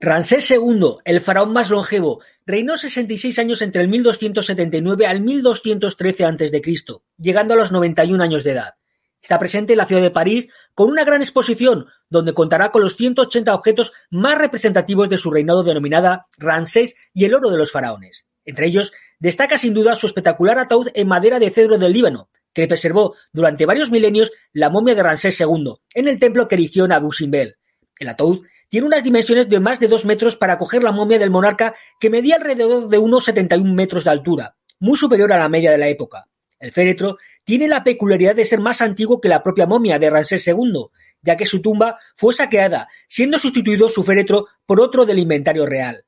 Ramsés II, el faraón más longevo, reinó 66 años entre el 1279 al 1213 a.C., llegando a los 91 años de edad. Está presente en la ciudad de París con una gran exposición, donde contará con los 180 objetos más representativos de su reinado denominada Ramsés y el oro de los faraones. Entre ellos, destaca sin duda su espectacular ataúd en madera de cedro del Líbano, que preservó durante varios milenios la momia de Ramsés II en el templo que erigió en Abu Simbel el ataúd tiene unas dimensiones de más de dos metros para acoger la momia del monarca que medía alrededor de unos 71 metros de altura, muy superior a la media de la época. El féretro tiene la peculiaridad de ser más antiguo que la propia momia de Ramsés II, ya que su tumba fue saqueada, siendo sustituido su féretro por otro del inventario real.